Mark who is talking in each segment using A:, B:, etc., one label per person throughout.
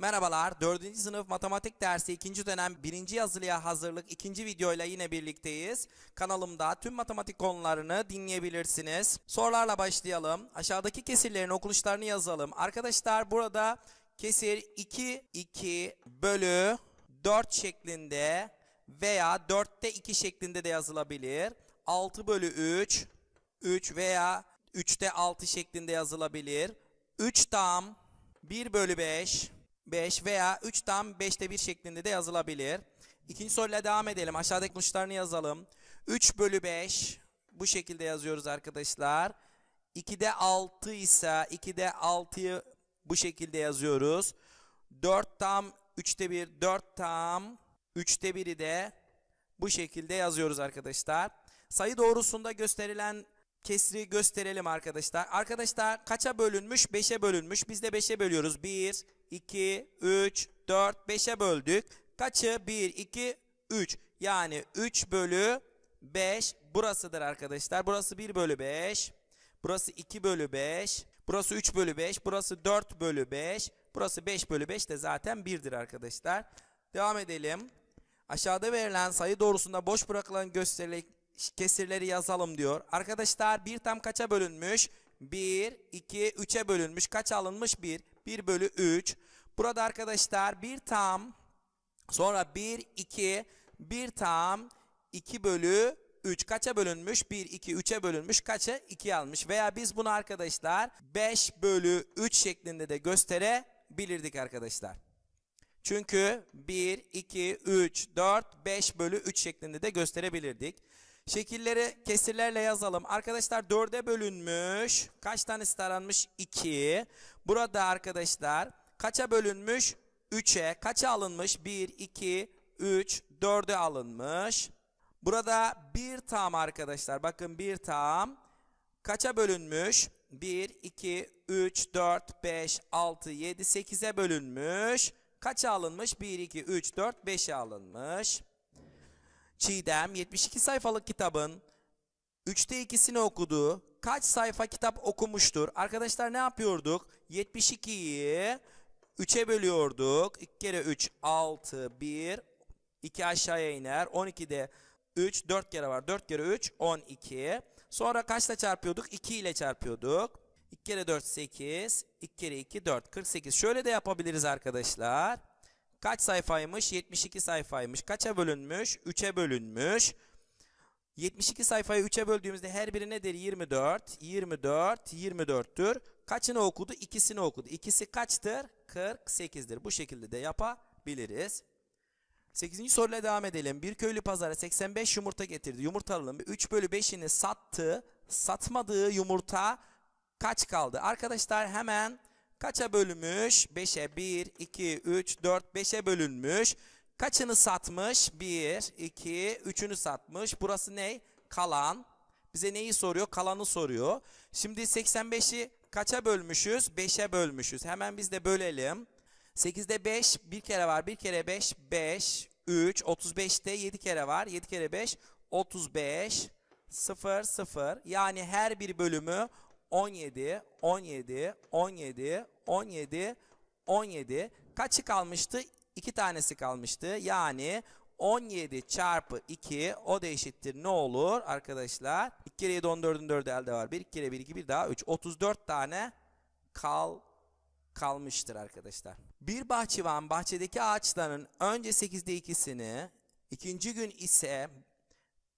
A: Merhabalar, 4. sınıf matematik dersi 2. dönem 1. yazılıya hazırlık 2. videoyla yine birlikteyiz. Kanalımda tüm matematik konularını dinleyebilirsiniz. Sorularla başlayalım. Aşağıdaki kesirlerin okuluşlarını yazalım. Arkadaşlar burada kesir 2, 2 bölü 4 şeklinde veya 4'te 2 şeklinde de yazılabilir. 6 bölü 3, 3 veya 3'te 6 şeklinde yazılabilir. 3 tam 1 bölü 5, 5 veya 3 tam 5'te 1 şeklinde de yazılabilir. İkinci soruyla devam edelim. Aşağıdaki sonuçlarını yazalım. 3 bölü 5 bu şekilde yazıyoruz arkadaşlar. 2'de 6 ise 2'de 6'yı bu şekilde yazıyoruz. 4 tam 3'te 1 4 tam 3'te 1'i de bu şekilde yazıyoruz arkadaşlar. Sayı doğrusunda gösterilen kesri gösterelim arkadaşlar. Arkadaşlar kaça bölünmüş? 5'e bölünmüş. Biz de 5'e bölüyoruz. 1, 2, 3, 4, 5'e böldük. Kaçı? 1, 2, 3. Yani 3 bölü 5 burasıdır arkadaşlar. Burası 1 bölü 5. Burası 2 bölü 5. Burası 3 bölü 5. Burası 4 bölü 5. Burası 5 bölü 5 de zaten 1'dir arkadaşlar. Devam edelim. Aşağıda verilen sayı doğrusunda boş bırakılan gösterilecek kesirleri yazalım diyor. Arkadaşlar 1 tam kaça bölünmüş? 1, 2, 3'e bölünmüş. Kaç alınmış? 1. 1 bölü 3. Burada arkadaşlar 1 tam sonra 1, 2, 1 tam 2 bölü 3 kaça bölünmüş? 1, 2, 3'e bölünmüş. Kaça? 2 almış. Veya biz bunu arkadaşlar 5 bölü 3 şeklinde de gösterebilirdik arkadaşlar. Çünkü 1, 2, 3, 4, 5 bölü 3 şeklinde de gösterebilirdik. Şekilleri kesirlerle yazalım. Arkadaşlar dörde bölünmüş. Kaç tanesi taranmış? 2. Burada arkadaşlar kaça bölünmüş? 3'e. Kaça alınmış? 1, 2, 3, 4'e alınmış. Burada bir tam arkadaşlar. Bakın bir tam. Kaça bölünmüş? 1, 2, 3, 4, 5, 6, 7, 8'e bölünmüş. Kaça alınmış? 1, 2, 3, 4, 5'e alınmış. Çiğdem 72 sayfalık kitabın 3'te 2'sini okudu. Kaç sayfa kitap okumuştur? Arkadaşlar ne yapıyorduk? 72'yi 3'e bölüyorduk. 2 kere 3 6 1 2 aşağıya iner. 12'de 3 4 kere var. 4 kere 3 12. Sonra kaçla çarpıyorduk? 2 ile çarpıyorduk. 2 kere 4 8. 2 kere 2 4 48. Şöyle de yapabiliriz arkadaşlar. Kaç sayfaymış? 72 sayfaymış. Kaça bölünmüş? 3'e bölünmüş. 72 sayfayı 3'e böldüğümüzde her biri nedir? 24, 24, 24'tür. Kaçını okudu? İkisini okudu. İkisi kaçtır? 48'dir. Bu şekilde de yapabiliriz. 8. soruyla devam edelim. Bir köylü pazara 85 yumurta getirdi. Yumurta alalım. 3 bölü 5'ini sattı. Satmadığı yumurta kaç kaldı? Arkadaşlar hemen Kaça bölünmüş? 5'e 1, 2, 3, 4, 5'e bölünmüş. Kaçını satmış? 1, 2, 3'ünü satmış. Burası ne? Kalan. Bize neyi soruyor? Kalanı soruyor. Şimdi 85'i kaça bölmüşüz? 5'e bölmüşüz. Hemen biz de bölelim. 8'de 5 bir kere var. Bir kere 5 5 3 35'te 7 kere var. 7 kere 5 35 0 0. Yani her bir bölümü 17, 17, 17, 17, 17. Kaçı kalmıştı? İki tanesi kalmıştı. Yani 17 çarpı 2 o da eşittir ne olur arkadaşlar? 2 kere 7 14'ün 4'ü elde var. 1 kere 1 2 1 daha 3. 34 tane kal kalmıştır arkadaşlar. Bir bahçıvan bahçedeki ağaçların önce 8'de ikisini, ikinci gün ise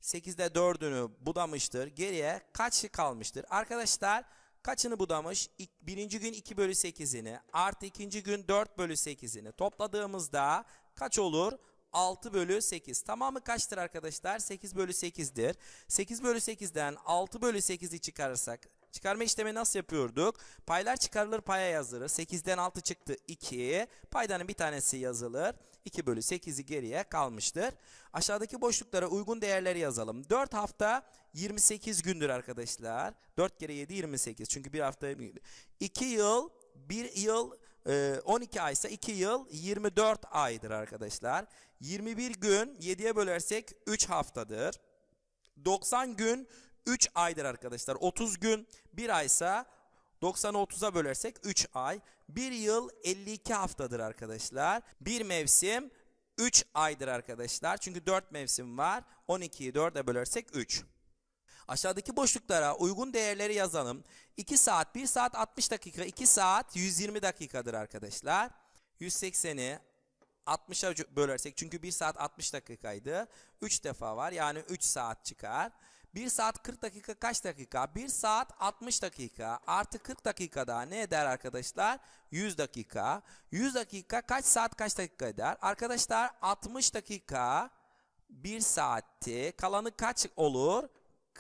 A: 8'de 4'ünü budamıştır. Geriye kaçı kalmıştır? Arkadaşlar kaçını budamış? İk, birinci gün 2 bölü 8'ini artı ikinci gün 4 bölü 8'ini topladığımızda kaç olur? 6 bölü 8. Tamamı kaçtır arkadaşlar? 8 bölü 8'dir. 8 bölü 8'den 6 bölü 8'i çıkarırsak Çıkarma işlemi nasıl yapıyorduk? Paylar çıkarılır paya yazılır. 8'den 6 çıktı 2. Paydanın bir tanesi yazılır. 2 bölü 8'i geriye kalmıştır. Aşağıdaki boşluklara uygun değerleri yazalım. 4 hafta 28 gündür arkadaşlar. 4 kere 7 28. Çünkü bir hafta 2 yıl 1 yıl 12 ee, ay ise 2 yıl 24 aydır arkadaşlar. 21 gün 7'ye bölersek 3 haftadır. 90 gün 3 aydır arkadaşlar. 30 gün 1 ise 90'ı 30'a bölersek 3 ay. 1 yıl 52 haftadır arkadaşlar. 1 mevsim 3 aydır arkadaşlar. Çünkü 4 mevsim var. 12'yi 4'e bölersek 3. Aşağıdaki boşluklara uygun değerleri yazalım. 2 saat 1 saat 60 dakika 2 saat 120 dakikadır arkadaşlar. 180'i 60'a bölersek çünkü 1 saat 60 dakikaydı. 3 defa var yani 3 saat çıkar. 1 saat 40 dakika kaç dakika? 1 saat 60 dakika artı 40 dakika dakikada ne eder arkadaşlar? 100 dakika. 100 dakika kaç saat kaç dakika eder? Arkadaşlar 60 dakika 1 saatti. Kalanı kaç olur?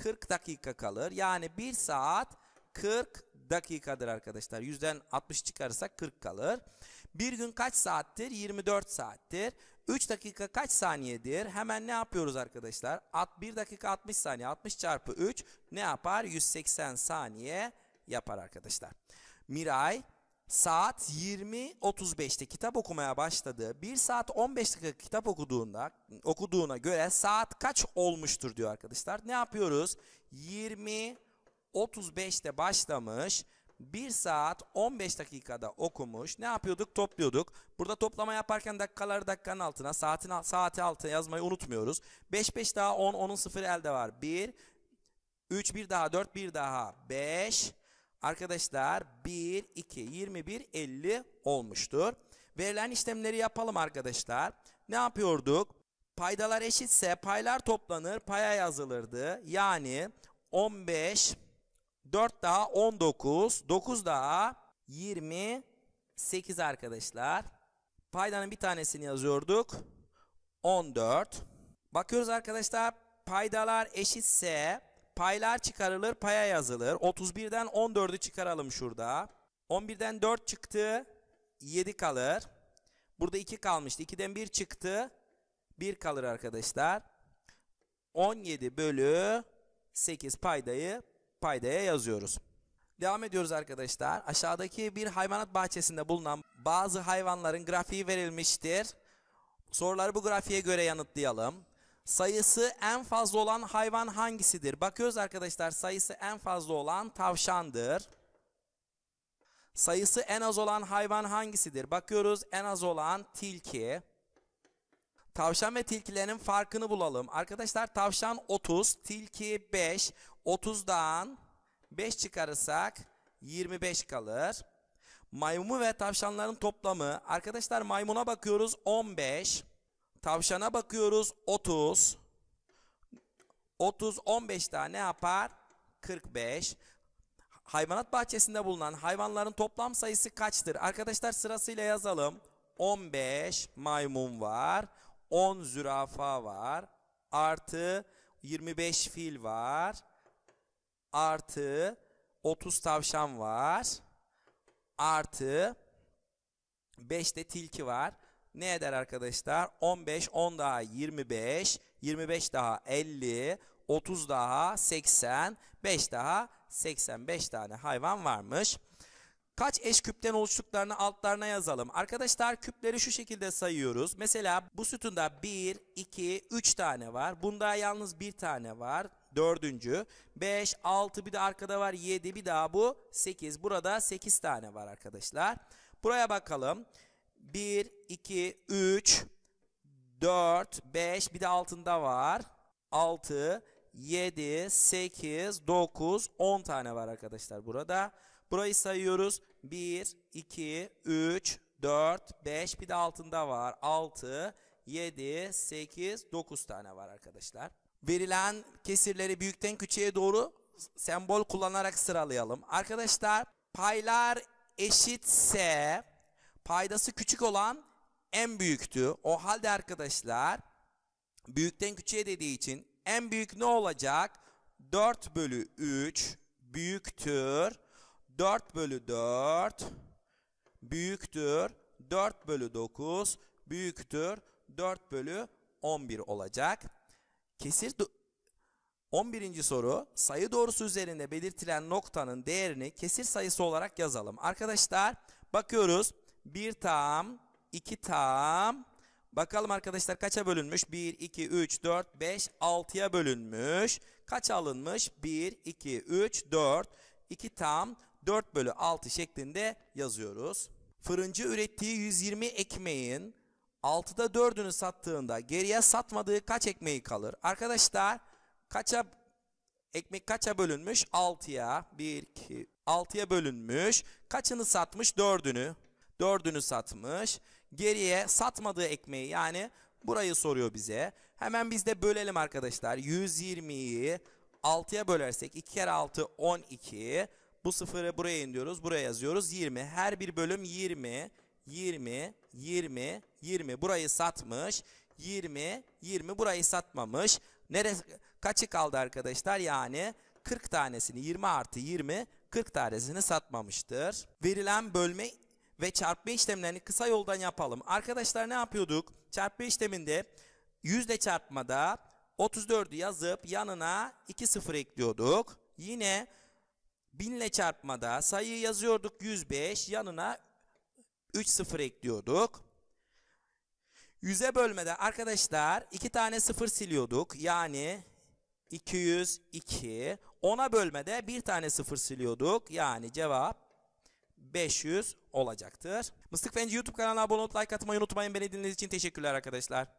A: 40 dakika kalır. Yani 1 saat 40 dakikadır arkadaşlar. Yüzden 60 çıkarırsak 40 kalır. Bir gün kaç saattir? 24 saattir. 3 dakika kaç saniyedir? Hemen ne yapıyoruz arkadaşlar? At 1 dakika 60 saniye. 60 çarpı 3 ne yapar? 180 saniye yapar arkadaşlar. Miray saat 20.35'te kitap okumaya başladı. 1 saat 15 dakika kitap okuduğunda okuduğuna göre saat kaç olmuştur diyor arkadaşlar. Ne yapıyoruz? 20.35'te başlamış. 1 saat 15 dakikada okumuş. Ne yapıyorduk? Topluyorduk. Burada toplama yaparken dakikaları dakikanın altına, saatin saati altına yazmayı unutmuyoruz. 5 5 daha 10, 10'un 0 elde var. 1 3 1 daha 4 1 daha 5 Arkadaşlar 1, 2, 21, 50 olmuştur. Verilen işlemleri yapalım arkadaşlar. Ne yapıyorduk? Paydalar eşitse paylar toplanır, paya yazılırdı. Yani 15, 4 daha 19, 9 daha 28 arkadaşlar. Paydanın bir tanesini yazıyorduk. 14. Bakıyoruz arkadaşlar paydalar eşitse paylar çıkarılır paya yazılır. 31'den 14'ü çıkaralım şurada. 11'den 4 çıktı 7 kalır. Burada 2 kalmıştı. 2'den 1 çıktı 1 kalır arkadaşlar. 17 bölü 8 paydayı paydaya yazıyoruz. Devam ediyoruz arkadaşlar. Aşağıdaki bir hayvanat bahçesinde bulunan bazı hayvanların grafiği verilmiştir. Soruları bu grafiğe göre yanıtlayalım sayısı en fazla olan hayvan hangisidir? Bakıyoruz arkadaşlar sayısı en fazla olan tavşandır. Sayısı en az olan hayvan hangisidir? Bakıyoruz en az olan tilki. Tavşan ve tilkilerin farkını bulalım. Arkadaşlar tavşan 30, tilki 5. 30'dan 5 çıkarırsak 25 kalır. Maymumu ve tavşanların toplamı. Arkadaşlar maymuna bakıyoruz 15. Tavşana bakıyoruz 30. 30 15 tane yapar? 45. Hayvanat bahçesinde bulunan hayvanların toplam sayısı kaçtır? Arkadaşlar sırasıyla yazalım. 15 maymun var. 10 zürafa var. Artı 25 fil var. Artı 30 tavşan var. Artı 5 de tilki var ne eder arkadaşlar? 15, 10 daha 25, 25 daha 50, 30 daha 80, 5 daha 85 tane hayvan varmış. Kaç eş küpten oluştuklarını altlarına yazalım. Arkadaşlar küpleri şu şekilde sayıyoruz. Mesela bu sütunda 1, 2, 3 tane var. Bunda yalnız 1 tane var. Dördüncü. 5, 6 bir de arkada var 7 bir daha bu 8. Burada 8 tane var arkadaşlar. Buraya bakalım. 1, 2, 3, 4, 5 bir de altında var. 6, 7, 8, 9, 10 tane var arkadaşlar burada. Burayı sayıyoruz. 1, 2, 3, 4, 5 bir de altında var. 6, 7, 8, 9 tane var arkadaşlar. Verilen kesirleri büyükten küçüğe doğru sembol kullanarak sıralayalım. Arkadaşlar paylar eşitse Faydası küçük olan en büyüktü. O halde arkadaşlar büyükten küçüğe dediği için en büyük ne olacak? 4 bölü 3 büyüktür. 4 bölü 4 büyüktür. 4 bölü 9 büyüktür. 4 bölü 11 olacak. Kesir 11. soru sayı doğrusu üzerinde belirtilen noktanın değerini kesir sayısı olarak yazalım. Arkadaşlar bakıyoruz. Bir tam, iki tam. Bakalım arkadaşlar kaça bölünmüş? 1, 2, 3, 4, 5, 6'ya bölünmüş. Kaç alınmış? 1, 2, 3, 4, 2 tam, 4 bölü 6 şeklinde yazıyoruz. Fırıncı ürettiği 120 ekmeğin 6'da 4'ünü sattığında geriye satmadığı kaç ekmeği kalır? Arkadaşlar kaça ekmek kaça bölünmüş? 6'ya. 1 2 6'ya bölünmüş. Kaçını satmış? 4'ünü. Dördünü satmış. Geriye satmadığı ekmeği yani burayı soruyor bize. Hemen biz de bölelim arkadaşlar. 120'yi 6'ya bölersek 2 kere 6 12. Bu sıfırı buraya indiriyoruz. Buraya yazıyoruz 20. Her bir bölüm 20. 20, 20, 20. Burayı satmış. 20, 20. Burayı satmamış. Neresi, kaçı kaldı arkadaşlar? Yani 40 tanesini 20 artı 20 40 tanesini satmamıştır. Verilen bölme ve çarpma işlemlerini kısa yoldan yapalım. Arkadaşlar ne yapıyorduk? Çarpma işleminde yüzde çarpmada 34'ü yazıp yanına 2 sıfır ekliyorduk. Yine binle çarpmada sayıyı yazıyorduk 105 yanına 3 sıfır ekliyorduk. Yüze bölmede arkadaşlar 2 tane sıfır siliyorduk. Yani 202. 10'a bölmede 1 tane sıfır siliyorduk. Yani cevap 500 olacaktır. Mıstık Fenci YouTube kanalına abone olup like atmayı unutmayın. Beni dinlediğiniz için teşekkürler arkadaşlar.